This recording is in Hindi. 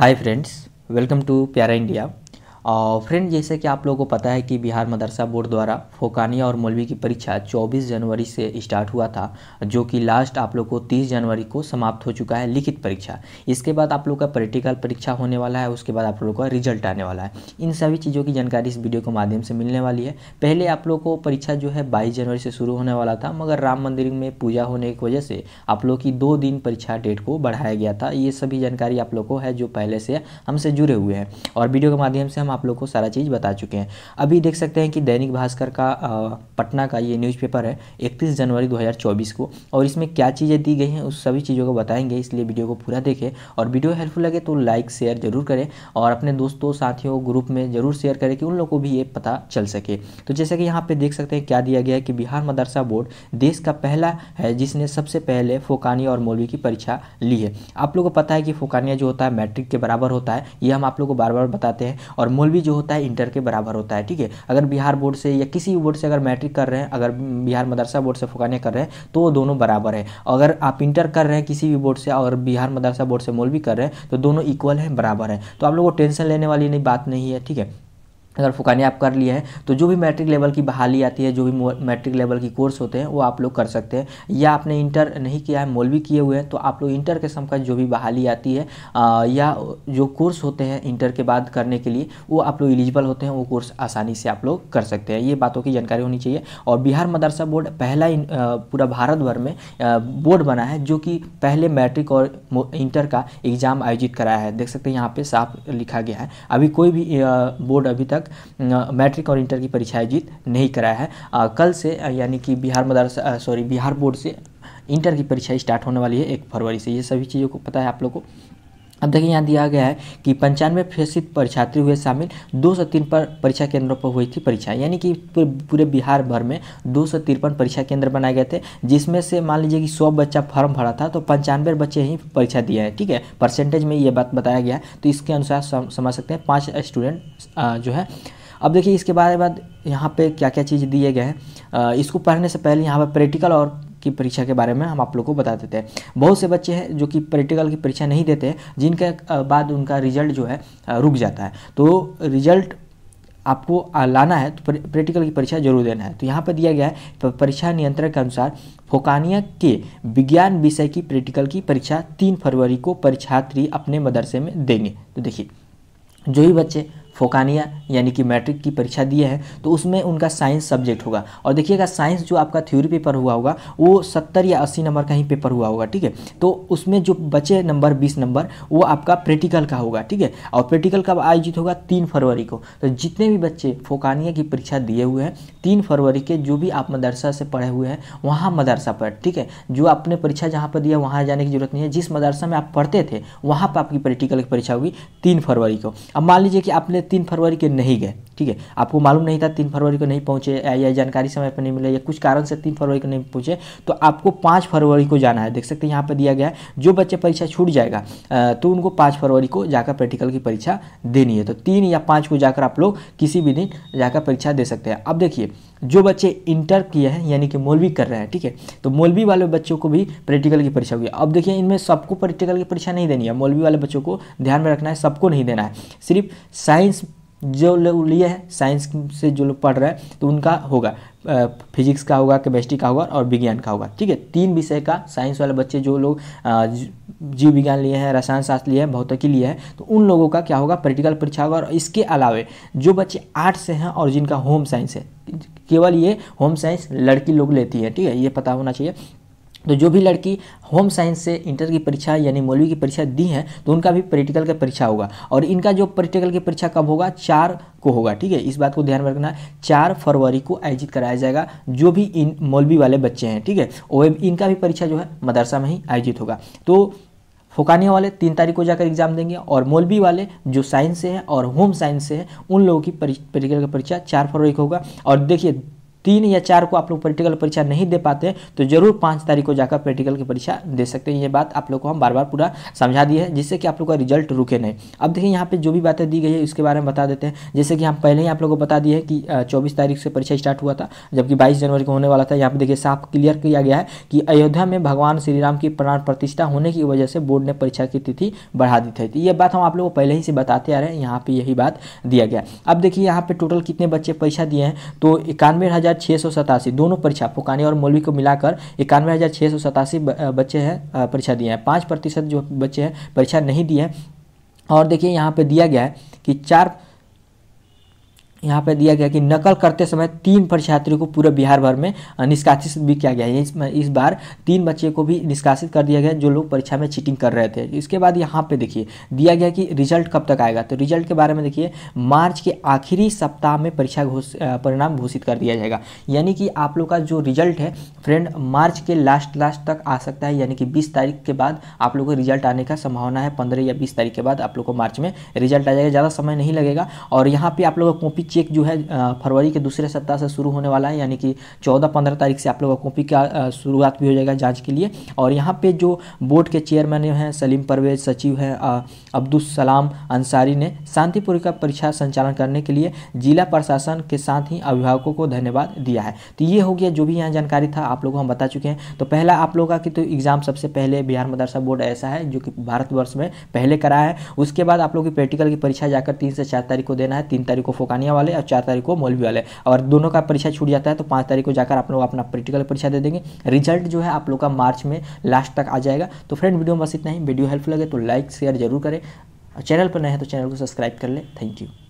Hi friends, welcome to Para India. और फ्रेंड जैसे कि आप लोगों को पता है कि बिहार मदरसा बोर्ड द्वारा फोकानिया और मौलवी की परीक्षा 24 जनवरी से स्टार्ट हुआ था जो कि लास्ट आप लोग को 30 जनवरी को समाप्त हो चुका है लिखित परीक्षा इसके बाद आप लोग का प्रैक्टिकल परीक्षा होने वाला है उसके बाद आप लोगों का रिजल्ट आने वाला है इन सभी चीज़ों की जानकारी इस वीडियो के माध्यम से मिलने वाली है पहले आप लोग को परीक्षा जो है बाईस जनवरी से शुरू होने वाला था मगर राम मंदिर में पूजा होने की वजह से आप लोग की दो दिन परीक्षा डेट को बढ़ाया गया था ये सभी जानकारी आप लोग को है जो पहले से हमसे जुड़े हुए हैं और वीडियो के माध्यम से हम हम आप लोग को सारा चीज़ बता चुके हैं अभी देख सकते हैं कि दैनिक भास्कर का पटना का ये न्यूज़पेपर है इकतीस जनवरी 2024 को और इसमें क्या चीज़ें दी गई हैं उस सभी चीज़ों को बताएंगे इसलिए वीडियो को पूरा देखें और वीडियो हेल्पफुल लगे तो लाइक शेयर जरूर करें और अपने दोस्तों साथियों ग्रुप में ज़रूर शेयर करें कि उन लोग को भी ये पता चल सके तो जैसे कि यहाँ पर देख सकते हैं क्या दिया गया है कि बिहार मदरसा बोर्ड देश का पहला है जिसने सबसे पहले फोकानी और मौलवी की परीक्षा ली है आप लोग को पता है कि फोकानिया जो होता है मैट्रिक के बराबर होता है ये हम आप लोग को बार बार बताते हैं और एनमोल भी जो होता है इंटर के बराबर होता है ठीक है अगर बिहार बोर्ड से या किसी बोर्ड से अगर मैट्रिक कर रहे हैं अगर बिहार मदरसा बोर्ड से फुकाने कर रहे हैं तो वो दोनों बराबर है अगर आप इंटर कर रहे हैं किसी भी बोर्ड से और बिहार मदरसा बोर्ड से मोल भी कर रहे हैं तो दोनों इक्वल हैं बराबर है तो आप लोगों को टेंशन लेने वाली नहीं बात नहीं है ठीक है अगर फुकानी आप कर लिए हैं तो जो भी मैट्रिक लेवल की बहाली आती है जो भी मैट्रिक लेवल की कोर्स होते हैं वो आप लोग कर सकते हैं या आपने इंटर नहीं किया है मौलवी किए हुए हैं तो आप लोग इंटर के समकक्ष जो भी बहाली आती है आ, या जो कोर्स होते हैं इंटर के बाद करने के लिए वो आप लोग एलिजिबल होते हैं वो कोर्स आसानी से आप लोग कर सकते हैं ये बातों की जानकारी होनी चाहिए और बिहार मदरसा बोर्ड पहला पूरा भारत भर में बोर्ड बना है जो कि पहले मैट्रिक और इंटर का एग्ज़ाम आयोजित कराया है देख सकते हैं यहाँ पर साफ लिखा गया है अभी कोई भी बोर्ड अभी तक मैट्रिक और इंटर की परीक्षा आयोजित नहीं कराया है आ, कल से यानी कि बिहार मदार सॉरी बिहार बोर्ड से इंटर की परीक्षा स्टार्ट होने वाली है एक फरवरी से ये सभी चीज़ों को पता है आप लोग को अब देखिए यहाँ दिया गया है कि पंचानवे फीसद परीक्षार्थी हुए शामिल दो सौ तिरपन पर परीक्षा केंद्रों पर हुई थी परीक्षा यानी कि पूरे बिहार भर में दो सौ तिरपन परीक्षा केंद्र बनाए गए थे जिसमें से मान लीजिए कि सौ बच्चा फॉर्म भरा था तो पंचानवे बच्चे ही परीक्षा दिया है ठीक है परसेंटेज में ये बात बताया गया है तो इसके अनुसार समझ सकते हैं पाँच स्टूडेंट जो है अब देखिए इसके बाद यहाँ पे क्या क्या चीज़ दिए गए हैं इसको पढ़ने से पहले यहाँ पर प्रैक्टिकल और की परीक्षा के बारे में हम आप लोग को बता देते हैं बहुत से बच्चे हैं जो कि प्रैक्टिकल की परीक्षा नहीं देते हैं जिनके बाद उनका रिजल्ट जो है रुक जाता है तो रिजल्ट आपको लाना है तो प्रैक्टिकल की परीक्षा जरूर देना है तो यहाँ पर दिया गया है परीक्षा नियंत्रण के अनुसार फोकानिया के विज्ञान विषय की प्रैक्टिकल की परीक्षा तीन फरवरी को परीक्षार्थी अपने मदरसे में देंगे तो देखिए जो ही बच्चे फोकानिया यानी कि मैट्रिक की परीक्षा दिए हैं तो उसमें उनका साइंस सब्जेक्ट होगा और देखिएगा साइंस जो आपका थ्योरी पेपर हुआ होगा वो सत्तर या अस्सी नंबर का ही पेपर हुआ होगा ठीक है तो उसमें जो बचे नंबर बीस नंबर वो आपका प्रैक्टिकल का होगा ठीक है और प्रैक्टिकल कब आयोजित होगा तीन फरवरी को तो जितने भी बच्चे फोकानिया की परीक्षा दिए हुए हैं तीन फरवरी के जो भी आप मदरसा से पढ़े हुए हैं वहाँ मदरसा पर ठीक है जो आपने परीक्षा जहाँ पर दिया वहाँ जाने की जरूरत नहीं है जिस मदरसा में आप पढ़ते थे वहाँ पर आपकी प्रैक्टिकल की परीक्षा होगी तीन फरवरी को अब मान लीजिए कि आपने तीन फरवरी के नहीं गए ठीक है आपको मालूम नहीं था तीन फरवरी को नहीं पहुंचे या जानकारी समय पर नहीं मिले या कुछ कारण से तीन फरवरी को नहीं पहुंचे तो आपको पाँच फरवरी को जाना है देख सकते हैं यहाँ पर दिया गया है जो बच्चे परीक्षा छूट जाएगा तो उनको पाँच फरवरी को जाकर प्रैक्टिकल की परीक्षा देनी है तो तीन या पाँच को जाकर आप लोग किसी भी दिन जाकर परीक्षा दे सकते हैं अब देखिए जो बच्चे इंटर किए हैं यानी कि मौलवी कर रहे हैं ठीक है तो मौलवी वाले बच्चों को भी प्रैक्टिकल की परीक्षा होगी अब देखिए इनमें सबको प्रैक्टिकल की परीक्षा नहीं देनी है मौलवी वाले बच्चों को ध्यान में रखना है सबको नहीं देना है सिर्फ साइंस जो लोग लिए हैं साइंस से जो लोग पढ़ रहे हैं तो उनका होगा फिजिक्स का होगा केमिस्ट्री का होगा और विज्ञान का होगा ठीक है तीन विषय का साइंस वाले बच्चे जो लोग जीव विज्ञान लिए हैं रसायन शास्त्र लिए हैं भौतिकी लिए हैं तो उन लोगों का क्या होगा प्रैक्टिकल परीक्षा होगा और इसके अलावे जो बच्चे आर्ट्स से हैं और जिनका होम साइंस है केवल ये होम साइंस लड़की लोग लेती है ठीक है ये पता होना चाहिए तो जो भी लड़की होम साइंस से इंटर की परीक्षा यानी मौलवी की परीक्षा दी है तो उनका भी प्रैक्टिकल का परीक्षा होगा और इनका जो प्रैक्टिकल की परीक्षा कब होगा चार को होगा ठीक है इस बात को ध्यान में रखना चार फरवरी को आयोजित कराया जाएगा जो भी इन मौलवी वाले बच्चे हैं ठीक है वो इनका भी परीक्षा जो है मदरसा में ही आयोजित होगा तो फुकानिया वाले तीन तारीख को जाकर एग्जाम देंगे और मौलवी वाले जो साइंस से हैं और होम साइंस से हैं उन लोगों की प्रैक्टिकल का परीक्षा चार फरवरी को होगा और देखिए तीन या चार को आप लोग प्रैक्टिकल परीक्षा नहीं दे पाते तो जरूर पाँच तारीख को जाकर प्रैक्टिकल की परीक्षा दे सकते हैं ये बात आप लोग को हम बार बार पूरा समझा दिए हैं जिससे कि आप लोग का रिजल्ट रुके नहीं अब देखिए यहाँ पे जो भी बातें दी गई है उसके बारे में बता देते हैं जैसे कि हम पहले ही आप लोग को बता दिए कि चौबीस तारीख से परीक्षा स्टार्ट हुआ था जबकि बाईस जनवरी को होने वाला था यहाँ पर देखिए साफ क्लियर किया गया है कि अयोध्या में भगवान श्री राम की प्राण प्रतिष्ठा होने की वजह से बोर्ड ने परीक्षा की तिथि बढ़ा दी थी ये बात हम आप लोग को पहले ही से बताते आ रहे हैं यहाँ पर यही बात दिया गया अब देखिए यहाँ पर टोटल कितने बच्चे परीक्षा दिए हैं तो इक्यानवे हज़ार दोनों परीक्षा फुकानी और मौलवी को मिलाकर इक्यानवे बच्चे हैं परीक्षा दिए हैं पाँच प्रतिशत जो बच्चे हैं परीक्षा नहीं दिए हैं और देखिए यहाँ पे दिया गया है कि चार यहाँ पर दिया गया कि नकल करते समय तीन परीक्षार्थियों को पूरे बिहार भर में निष्कासित भी किया गया है इस, इस बार तीन बच्चे को भी निष्कासित कर दिया गया जो लोग परीक्षा में चीटिंग कर रहे थे इसके बाद यहाँ पे देखिए दिया गया कि रिजल्ट कब तक आएगा तो रिजल्ट के बारे में देखिए मार्च के आखिरी सप्ताह में परीक्षा घोष परिणाम घोषित कर दिया जाएगा यानी कि आप लोग का जो रिजल्ट है फ्रेंड मार्च के लास्ट लास्ट तक आ सकता है यानी कि बीस तारीख के बाद आप लोग को रिजल्ट आने का संभावना है पंद्रह या बीस तारीख के बाद आप लोग को मार्च में रिजल्ट आ जाएगा ज़्यादा समय नहीं लगेगा और यहाँ पर आप लोग का कॉपी चेक जो है फरवरी के दूसरे सप्ताह से शुरू होने वाला है यानी कि चौदह पंद्रह तारीख से आप लोगों का कॉपी का शुरुआत भी हो जाएगा जाँच के लिए और यहाँ पे जो बोर्ड के चेयरमैन हैं सलीम परवेज सचिव हैं अब्दुल सलाम अंसारी ने का परीक्षा संचालन करने के लिए जिला प्रशासन के साथ ही अभिभावकों को धन्यवाद दिया है तो ये हो गया जो भी यहाँ जानकारी था आप लोगों को हम बता चुके हैं तो पहला आप लोगों का कि तो एग्ज़ाम सबसे पहले बिहार मदरसा बोर्ड ऐसा है जो कि भारतवर्ष में पहले करा है उसके बाद आप लोग की प्रैक्टिकल की परीक्षा जाकर तीन से चार तारीख को देना है तीन तारीख को फोकानिया वाले और चार तारीख को मौलवी वाले और दोनों का परीक्षा छूट जाता है तो पाँच तारीख को जाकर आप लोग अपना प्रैक्टिकल परीक्षा दे देंगे रिजल्ट जो है आप लोग का मार्च में लास्ट तक आ जाएगा तो फ्रेंड वीडियो में बस इतना ही वीडियो हेल्प लगे तो लाइक शेयर जरूर करें चैनल पर नए हैं तो चैनल को सब्सक्राइब कर ले थैंक यू